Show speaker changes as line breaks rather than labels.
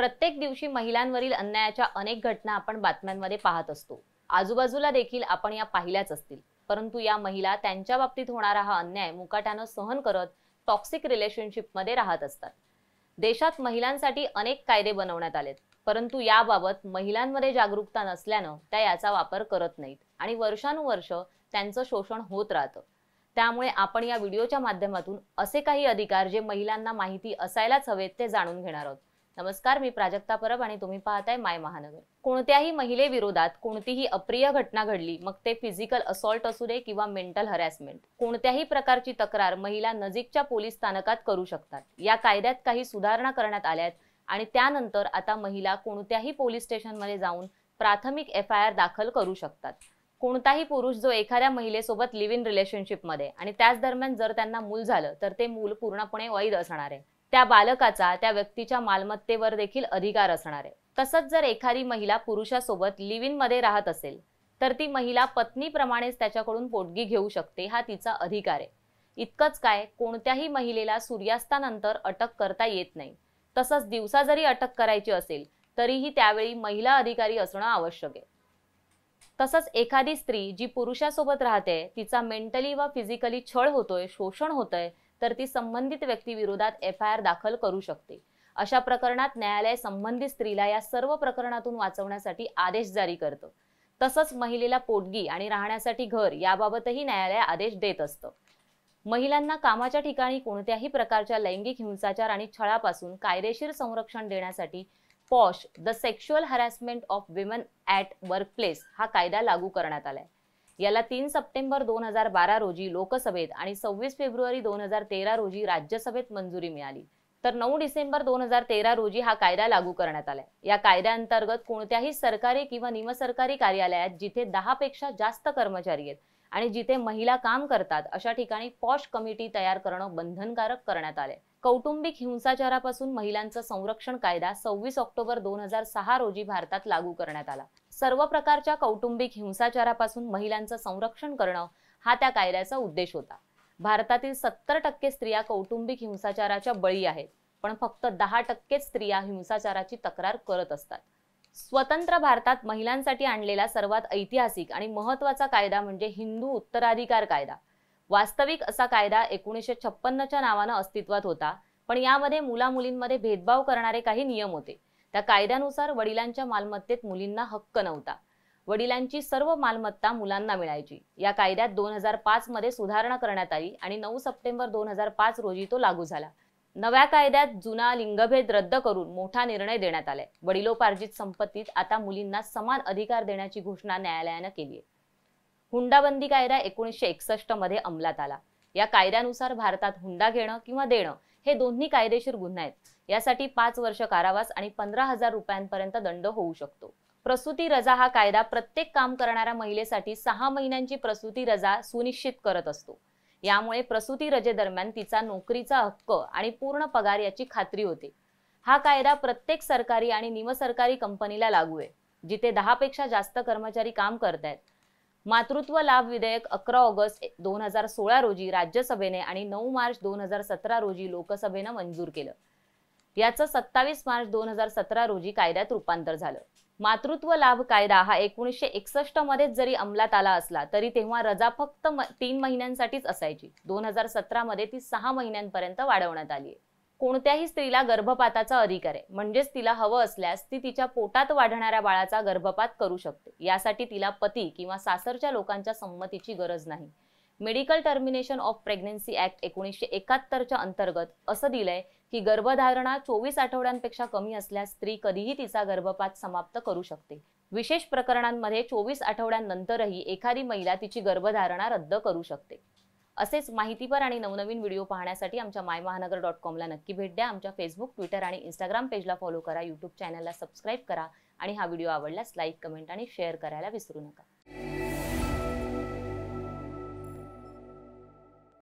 प्रत्येक दिवशी महिलांवरील अन्यायाच्या अनेक घटना आपण बातम्यांमध्ये पाहत असतो आजूबाजूला देखील आपण या पाहिल्याच असतील परंतु या महिला त्यांच्या बाबतीत होणारा हा अन्याय मुकाट्यानं सहन करत टॉक्सिक रिलेशनशिपमध्ये राहत असतात देशात महिलांसाठी अनेक कायदे बनवण्यात आलेत परंतु याबाबत महिलांमध्ये जागरूकता नसल्यानं त्या याचा वापर करत नाहीत आणि वर्षानुवर्ष त्यांचं शोषण होत राहतं त्यामुळे आपण या व्हिडिओच्या माध्यमातून असे काही अधिकार जे महिलांना माहिती असायलाच हवेत ते जाणून घेणार आहोत नमस्कार मी प्राजक्ता परब आणि तुम्ही पाहताय माय महानगर कोणत्याही महिलेविरोधात कोणतीही अप्रिय घटना घडली मग ते फिजिकल असॉल्ट असू दे किंवा मेंटल हरॅसमेंट कोणत्याही प्रकारची तक्रार महिला नजीकच्या पोलीस स्थानकात करू शकतात या कायद्यात काही सुधारणा करण्यात आल्यात आणि त्यानंतर आता महिला कोणत्याही पोलीस स्टेशनमध्ये जाऊन प्राथमिक एफ आय आर दाखल करू शकतात कोणताही पुरुष जो एखाद्या महिलेसोबत लिव्ह इन रिलेशनशिपमध्ये आणि त्याच दरम्यान जर त्यांना मूल झालं तर ते मूल पूर्णपणे वैध असणार आहे त्या बालकाचा त्या व्यक्तीच्या मालमत्तेवर देखील अधिकार असणार आहे तसंच जर एखादी महिला पुरुषासोबत लिव्ह इन मध्ये राहत असेल तर ती महिला पत्नीप्रमाणेच त्याच्याकडून पोटगी घेऊ शकते हा तिचा अधिकार आहे इतकंच काय कोणत्याही महिलेला सूर्यास्तानंतर अटक करता येत नाही तसंच दिवसा जरी अटक करायची असेल तरीही त्यावेळी महिला अधिकारी असणं आवश्यक आहे तसंच एखादी स्त्री जी पुरुषासोबत राहते तिचा मेंटली व फिजिकली छळ होतोय शोषण होतंय तर ती संबंधित व्यक्तीविरोधात एफ आय आर दाखल करू शकते अशा प्रकरणात न्यायालय संबंधित स्त्रीला या सर्व प्रकरणातून वाचवण्यासाठी आदेश जारी करतं तसंच महिलेला पोटगी आणि राहण्यासाठी घर याबाबतही न्यायालय आदेश देत असतं महिलांना कामाच्या ठिकाणी कोणत्याही प्रकारच्या लैंगिक हिंसाचार आणि छळापासून कायदेशीर संरक्षण देण्यासाठी POSH the sexual harassment of women at workplace हा कायदा लागू करण्यात आलाय याला तीन सप्टेंबर दोन हजार बारा रोजी लोकसभेत आणि सव्वीस फेब्रुवारी दोन हजार तेरा रोजी राज्यसभेत मंजुरी मिळाली तर नऊ डिसेंबर दोन हजार तेरा रोजी हा कायदा लागू करण्यात आलाय या कायद्याअंतर्गत कोणत्याही सरकारी किंवा निमसरकारी कार्यालयात जिथे दहा पेक्षा जास्त कर्मचारी आहेत आणि जिथे महिला काम करतात अशा ठिकाणी पॉश कमिटी तयार करणं बंधनकारक करण्यात आले कौटुंबिक हिंसाचारापासून महिलांचं संरक्षण कायदा सव्वीस ऑक्टोबर दोन हजार सहा रोजी भारतात लागू करण्यात आला सर्व प्रकारच्या कौटुंबिक हिंसाचारापासून महिलांचं संरक्षण करणं हा त्या कायद्याचा उद्देश होता भारतातील सत्तर टक्के स्त्रिया कौटुंबिक हिंसाचाराच्या बळी आहेत पण फक्त दहा टक्केच स्त्रिया हिंसाचाराची तक्रार करत असतात स्वतंत्र भारतात महिलांसाठी आणलेला सर्वात ऐतिहासिक आणि महत्वाचा कायदा म्हणजे हिंदू उत्तराधिकार कायदा वास्तविक असा कायदा एकोणीसशे छप्पन्नच्या नावानं अस्तित्वात होता पण यामध्ये मुलामुलींमध्ये भेदभाव करणारे काही नियम होते त्या कायद्यानुसार वडिलांच्या मालमत्तेत मुलींना हक्क नव्हता वडिलांची सर्व मालमत्ता मुलांना मिळायची या कायद्यात दोन हजार पाच मध्ये सुधारणा करण्यात आली आणि नऊ सप्टेंबर दोन हजार पाच रोजी तो लागू झाला नव्या कायद्यात जुना लिंगभेद रद्द करून मोठा निर्णय देण्यात आलाय वडिलोपार्जित संपत्तीत आता मुलींना समान अधिकार देण्याची घोषणा न्यायालयानं केली आहे हुंडाबंदी कायदा एकोणीसशे एकसष्ट मध्ये अंमलात आला या कायद्यानुसार भारतात हुंडा घेणं किंवा देणं हे दोन्ही कायदेशीर गुन्हे आहेत यासाठी पाच वर्ष कारावास आणि पंधरा हजार रुपयांपर्यंत दंड होऊ शकतो प्रसूती रजा हा कायदा प्रत्येक काम करणाऱ्या महिलेसाठी सहा महिन्यांची प्रसूती रजा सुनिश्चित करत असतो यामुळे प्रसूती रजेदरम्यान तिचा नोकरीचा हक्क आणि पूर्ण पगार याची खात्री होते हा कायदा प्रत्येक सरकारी आणि निमसरकारी कंपनीला लागू आहे जिथे पेक्षा जास्त कर्मचारी काम आहेत मातृत्व लाभ विधेयक अकरा ऑगस्ट दोन हजार सोळा रोजी राज्यसभेने आणि नऊ मार्च दोन हजार सतरा रोजी लोकसभेने मंजूर केलं याचं सत्तावीस मार्च दोन हजार सतरा रोजी कायद्यात रूपांतर झालं मातृत्व लाभ कायदा हा एकोणीसशे एकसष्ट मध्ये जरी अंमलात आला असला तरी तेव्हा रजा फक्त तीन महिन्यांसाठीच असायची दोन हजार सतरा मध्ये ती सहा महिन्यांपर्यंत वाढवण्यात आली आहे कोणत्याही स्त्रीला गर्भपाताचा अधिकार आहे म्हणजेच तिला हवं असल्यास ती तिच्या पोटात वाढणाऱ्या बाळाचा गर्भपात करू शकते यासाठी तिला पती किंवा सासरच्या लोकांच्या संमतीची गरज नाही medical termination of pregnancy act एकोणीसशे एकाहत्तरच्या अंतर्गत असं दिलंय की गर्भधारणा चोवीस आठवड्यांपेक्षा कमी असल्यास स्त्री कधीही तिचा गर्भपात समाप्त करू शकते विशेष प्रकरणांमध्ये चोवीस आठवड्यांनंतरही एखादी महिला तिची गर्भधारणा रद्द करू शकते असेच माहितीपर आणि नवनवीन व्हिडिओ पाहण्यासाठी आमच्या माय महानगर डॉट कॉमला नक्की भेट द्या आमच्या फेसबुक ट्विटर आणि इंस्टाग्राम पेजला फॉलो करा यूट्यूब चॅनलला सबस्क्राईब करा आणि हा व्हिडिओ आवडल्यास लाईक कमेंट आणि शेअर करायला विसरू नका